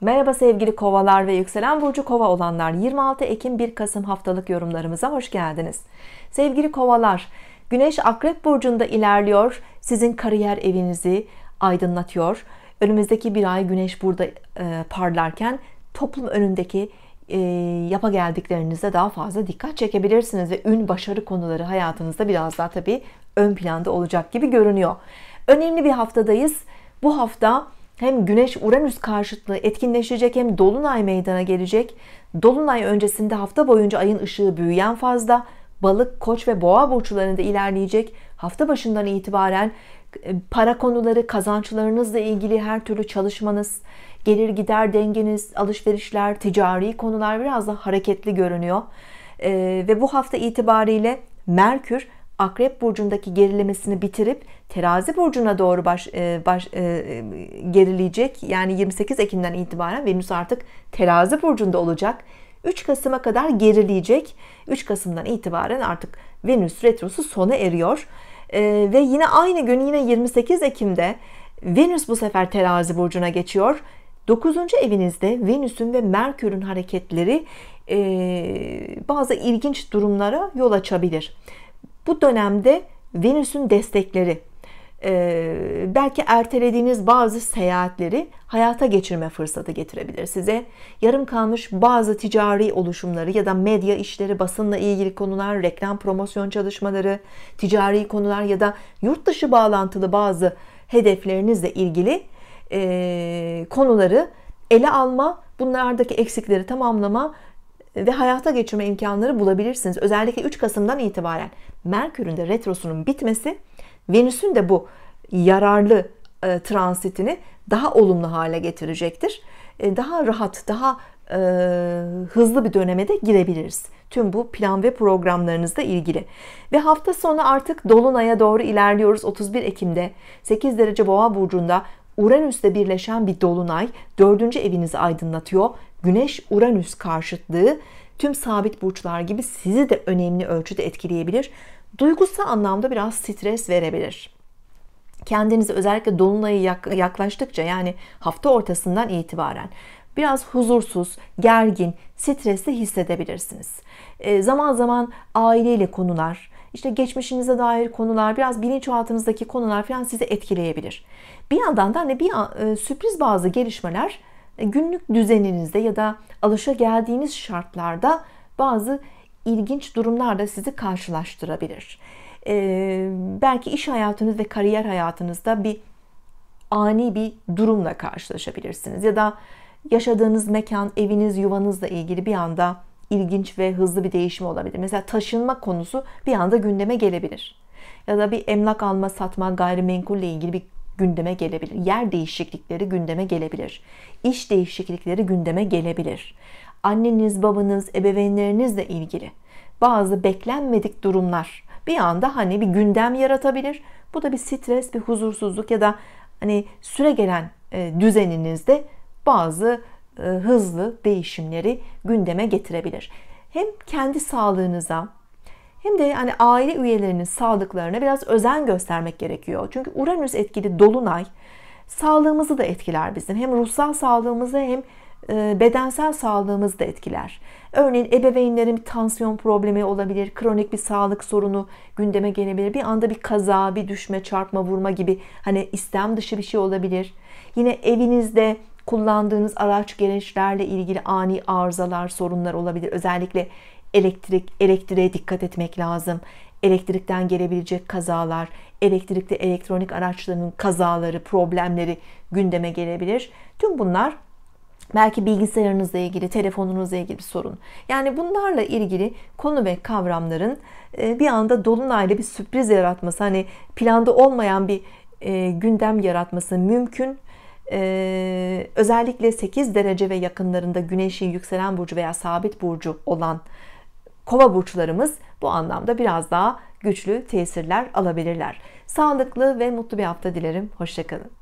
Merhaba sevgili kovalar ve yükselen burcu kova olanlar 26 Ekim 1 Kasım haftalık yorumlarımıza hoş geldiniz sevgili kovalar Güneş akrep burcunda ilerliyor sizin kariyer evinizi aydınlatıyor önümüzdeki bir ay güneş burada e, parlarken toplum önündeki e, yapa geldiklerinize daha fazla dikkat çekebilirsiniz ve ün başarı konuları hayatınızda biraz daha tabii ön planda olacak gibi görünüyor önemli bir haftadayız bu hafta hem Güneş Uranüs karşıtlığı etkinleşecek hem dolunay meydana gelecek. Dolunay öncesinde hafta boyunca ayın ışığı büyüyen fazla balık, koç ve boğa burçlarında ilerleyecek. Hafta başından itibaren e, para konuları, kazançlarınızla ilgili her türlü çalışmanız, gelir gider dengeniz, alışverişler, ticari konular biraz da hareketli görünüyor. Ee, ve bu hafta itibariyle Merkür Akrep burcundaki gerilemesini bitirip Terazi burcuna doğru baş, e, baş e, gerileyecek. Yani 28 Ekim'den itibaren Venüs artık Terazi burcunda olacak. 3 Kasım'a kadar gerileyecek. 3 Kasım'dan itibaren artık Venüs retrosu sona eriyor. E, ve yine aynı gün yine 28 Ekim'de Venüs bu sefer Terazi burcuna geçiyor. 9. evinizde Venüs'ün ve Merkür'ün hareketleri e, bazı ilginç durumlara yol açabilir. Bu dönemde Venüs'ün destekleri, e, belki ertelediğiniz bazı seyahatleri hayata geçirme fırsatı getirebilir size. Yarım kalmış bazı ticari oluşumları ya da medya işleri, basınla ilgili konular, reklam promosyon çalışmaları, ticari konular ya da yurt dışı bağlantılı bazı hedeflerinizle ilgili e, konuları ele alma, bunlardaki eksikleri tamamlama ve hayata geçirme imkanları bulabilirsiniz. Özellikle 3 Kasım'dan itibaren Merkür'ün de retrosunun bitmesi, Venüs'ün de bu yararlı e, transitini daha olumlu hale getirecektir. E, daha rahat, daha e, hızlı bir döneme de girebiliriz. Tüm bu plan ve programlarınızla ilgili. Ve hafta sonu artık Dolunay'a doğru ilerliyoruz. 31 Ekim'de 8 derece Boğa Burcu'nda Uranüs'te birleşen bir dolunay dördüncü evinizi aydınlatıyor. Güneş Uranüs karşıtlığı tüm sabit burçlar gibi sizi de önemli ölçüde etkileyebilir. Duygusal anlamda biraz stres verebilir. Kendinizi özellikle dolunayı yaklaştıkça yani hafta ortasından itibaren biraz huzursuz, gergin, stresli hissedebilirsiniz. E, zaman zaman aileyle konular, işte geçmişinize dair konular, biraz bilinçaltınızdaki konular falan sizi etkileyebilir. Bir yandan da hani bir e, sürpriz bazı gelişmeler e, günlük düzeninizde ya da alışa geldiğiniz şartlarda bazı ilginç durumlar da sizi karşılaştırabilir. Ee, belki iş hayatınız ve kariyer hayatınızda bir ani bir durumla karşılaşabilirsiniz ya da yaşadığınız mekan, eviniz, yuvanızla ilgili bir anda ilginç ve hızlı bir değişim olabilir. Mesela taşınma konusu bir anda gündeme gelebilir. Ya da bir emlak alma, satma, gayrimenkulle ilgili bir gündeme gelebilir. Yer değişiklikleri gündeme gelebilir. İş değişiklikleri gündeme gelebilir. Anneniz, babanız, ebeveynlerinizle ilgili bazı beklenmedik durumlar bir anda hani bir gündem yaratabilir. Bu da bir stres, bir huzursuzluk ya da hani süre gelen e, düzeninizde bazı e, hızlı değişimleri gündeme getirebilir. Hem kendi sağlığınıza hem de hani aile üyelerinin sağlıklarına biraz özen göstermek gerekiyor. Çünkü Uranüs etkili dolunay sağlığımızı da etkiler bizim. Hem ruhsal sağlığımızı hem e, bedensel sağlığımızı da etkiler. Örneğin ebeveynlerin bir tansiyon problemi olabilir, kronik bir sağlık sorunu gündeme gelebilir. Bir anda bir kaza, bir düşme, çarpma, vurma gibi hani istem dışı bir şey olabilir. Yine evinizde kullandığınız araç gereçlerle ilgili ani arızalar, sorunlar olabilir. Özellikle elektrik, elektriğe dikkat etmek lazım. Elektrikten gelebilecek kazalar, elektrikli elektronik araçlarının kazaları, problemleri gündeme gelebilir. Tüm bunlar belki bilgisayarınızla ilgili, telefonunuzla ilgili bir sorun. Yani bunlarla ilgili konu ve kavramların e, bir anda dolunayla bir sürpriz yaratması, hani planda olmayan bir e, gündem yaratması mümkün ee, özellikle 8 derece ve yakınlarında güneşi yükselen burcu veya sabit burcu olan kova burçlarımız bu anlamda biraz daha güçlü tesirler alabilirler. Sağlıklı ve mutlu bir hafta dilerim. Hoşçakalın.